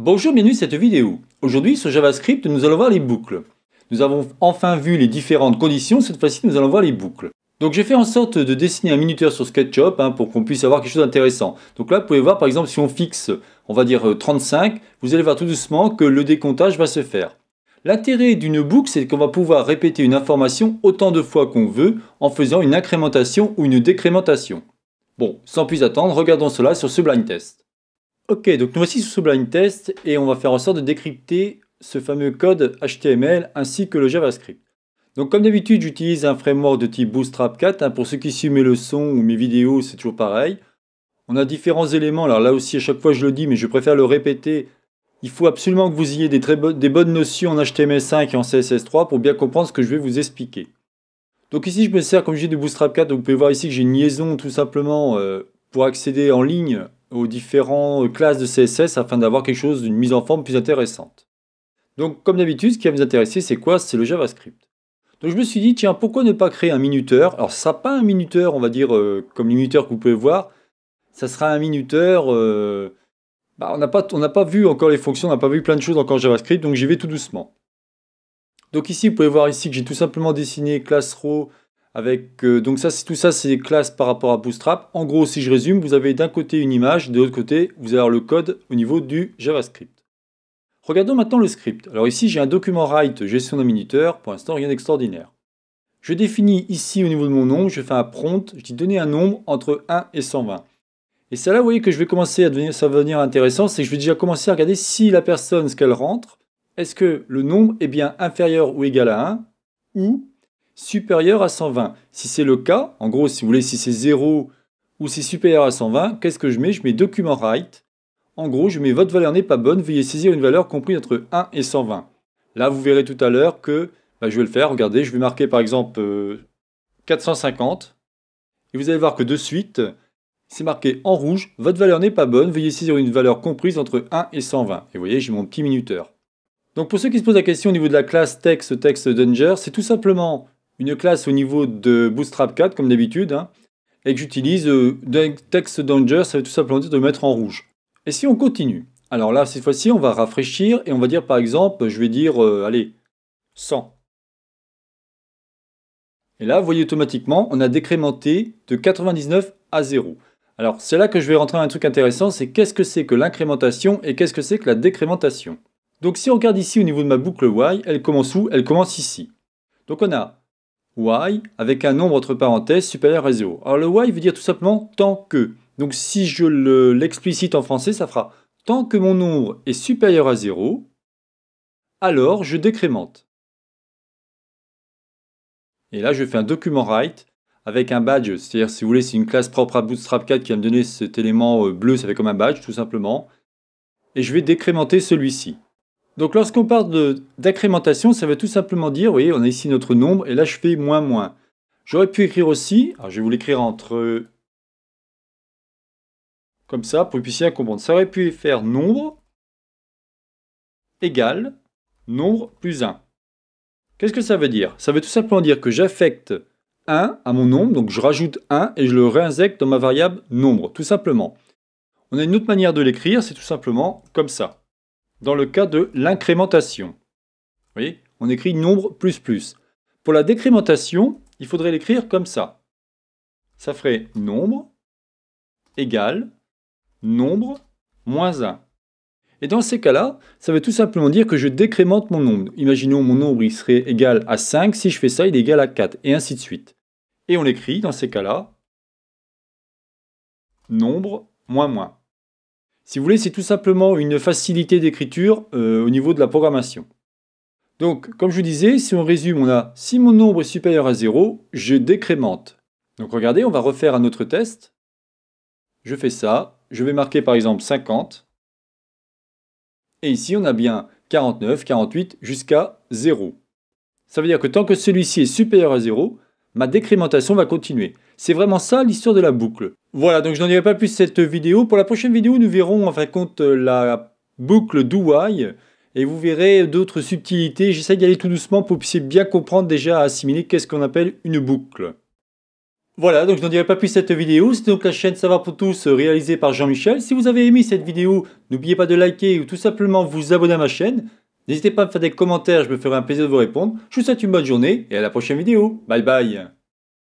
Bonjour, bienvenue dans cette vidéo. Aujourd'hui, sur JavaScript, nous allons voir les boucles. Nous avons enfin vu les différentes conditions, cette fois-ci, nous allons voir les boucles. Donc j'ai fait en sorte de dessiner un minuteur sur SketchUp hein, pour qu'on puisse avoir quelque chose d'intéressant. Donc là, vous pouvez voir, par exemple, si on fixe, on va dire 35, euh, vous allez voir tout doucement que le décomptage va se faire. L'intérêt d'une boucle, c'est qu'on va pouvoir répéter une information autant de fois qu'on veut en faisant une incrémentation ou une décrémentation. Bon, sans plus attendre, regardons cela sur ce blind test. Ok, donc nous voici sous ce blind test et on va faire en sorte de décrypter ce fameux code HTML ainsi que le JavaScript. Donc comme d'habitude, j'utilise un framework de type Bootstrap 4. Hein, pour ceux qui suivent mes leçons ou mes vidéos, c'est toujours pareil. On a différents éléments, alors là aussi à chaque fois je le dis, mais je préfère le répéter. Il faut absolument que vous ayez des, bonnes notions en HTML5 et en CSS3 pour bien comprendre ce que je vais vous expliquer. Donc ici je me sers comme j'ai de Bootstrap 4, vous pouvez voir ici que j'ai une liaison tout simplement euh, pour accéder en ligne aux différentes euh, classes de CSS afin d'avoir quelque chose d'une mise en forme plus intéressante. Donc comme d'habitude, ce qui va nous intéresser, c'est quoi C'est le JavaScript. Donc je me suis dit, tiens, pourquoi ne pas créer un minuteur Alors ça pas un minuteur, on va dire, euh, comme les minuteurs que vous pouvez voir, ça sera un minuteur... Euh, bah, on n'a pas, vu encore les fonctions, on n'a pas vu plein de choses encore en JavaScript, donc j'y vais tout doucement. Donc ici, vous pouvez voir ici que j'ai tout simplement dessiné classe row avec, euh, donc ça, tout ça, c'est des classes par rapport à Bootstrap. En gros, si je résume, vous avez d'un côté une image, de l'autre côté, vous avez le code au niveau du JavaScript. Regardons maintenant le script. Alors ici, j'ai un document write gestion d'un minuteur. Pour l'instant, rien d'extraordinaire. Je définis ici au niveau de mon nom, je fais un prompt, je dis donner un nombre entre 1 et 120. Et c'est là, vous voyez, que je vais commencer à devenir, ça devenir intéressant, c'est que je vais déjà commencer à regarder si la personne, ce qu'elle rentre, est-ce que le nombre est bien inférieur ou égal à 1, ou supérieur à 120. Si c'est le cas, en gros, si vous voulez, si c'est 0 ou si c'est supérieur à 120, qu'est-ce que je mets Je mets document write. En gros, je mets votre valeur n'est pas bonne, veuillez saisir une valeur comprise entre 1 et 120. Là, vous verrez tout à l'heure que bah, je vais le faire. Regardez, je vais marquer par exemple 450. Euh, et vous allez voir que de suite, c'est marqué en rouge, votre valeur n'est pas bonne, veuillez saisir une valeur comprise entre 1 et 120. Et vous voyez, j'ai mon petit minuteur. Donc pour ceux qui se posent la question au niveau de la classe texte, texte danger, c'est tout simplement une classe au niveau de Bootstrap 4, comme d'habitude, hein, et que j'utilise euh, text danger, ça veut tout simplement dire de le mettre en rouge. Et si on continue Alors là, cette fois-ci, on va rafraîchir et on va dire par exemple, je vais dire, euh, allez, 100. Et là, vous voyez automatiquement, on a décrémenté de 99 à 0. Alors, c'est là que je vais rentrer dans un truc intéressant, c'est qu'est-ce que c'est que l'incrémentation et qu'est-ce que c'est que la décrémentation. Donc si on regarde ici au niveau de ma boucle Y, elle commence où Elle commence ici. Donc on a y avec un nombre entre parenthèses supérieur à 0. Alors le y veut dire tout simplement tant que. Donc si je l'explicite en français, ça fera tant que mon nombre est supérieur à 0, alors je décrémente. Et là, je fais un document write avec un badge. C'est-à-dire, si vous voulez, c'est une classe propre à Bootstrap 4 qui va me donner cet élément euh, bleu, ça fait comme un badge, tout simplement. Et je vais décrémenter celui-ci. Donc lorsqu'on parle d'accrémentation, ça veut tout simplement dire, vous voyez, on a ici notre nombre, et là je fais moins moins. J'aurais pu écrire aussi, alors je vais vous l'écrire entre... Comme ça, pour que vous puissiez comprendre. Ça aurait pu faire nombre égale nombre plus 1. Qu'est-ce que ça veut dire Ça veut tout simplement dire que j'affecte 1 à mon nombre, donc je rajoute 1 et je le réinsecte dans ma variable nombre, tout simplement. On a une autre manière de l'écrire, c'est tout simplement comme ça dans le cas de l'incrémentation. Vous voyez, on écrit nombre plus plus. Pour la décrémentation, il faudrait l'écrire comme ça. Ça ferait nombre égal nombre moins 1. Et dans ces cas-là, ça veut tout simplement dire que je décrémente mon nombre. Imaginons mon nombre, il serait égal à 5. Si je fais ça, il est égal à 4, et ainsi de suite. Et on l'écrit dans ces cas-là, nombre moins moins. Si vous voulez, c'est tout simplement une facilité d'écriture euh, au niveau de la programmation. Donc, comme je vous disais, si on résume, on a si mon nombre est supérieur à 0, je décrémente. Donc regardez, on va refaire un autre test. Je fais ça, je vais marquer par exemple 50. Et ici, on a bien 49, 48 jusqu'à 0. Ça veut dire que tant que celui-ci est supérieur à 0, ma décrémentation va continuer. C'est vraiment ça l'histoire de la boucle. Voilà, donc je n'en dirai pas plus cette vidéo. Pour la prochaine vidéo, nous verrons en fin de compte euh, la boucle d'Ouai, et vous verrez d'autres subtilités. J'essaie d'y aller tout doucement pour que vous puissiez bien comprendre déjà, assimiler qu'est-ce qu'on appelle une boucle. Voilà, donc je n'en dirai pas plus cette vidéo. C'était donc la chaîne Savoir pour tous réalisée par Jean-Michel. Si vous avez aimé cette vidéo, n'oubliez pas de liker ou tout simplement vous abonner à ma chaîne. N'hésitez pas à me faire des commentaires, je me ferai un plaisir de vous répondre. Je vous souhaite une bonne journée et à la prochaine vidéo. Bye bye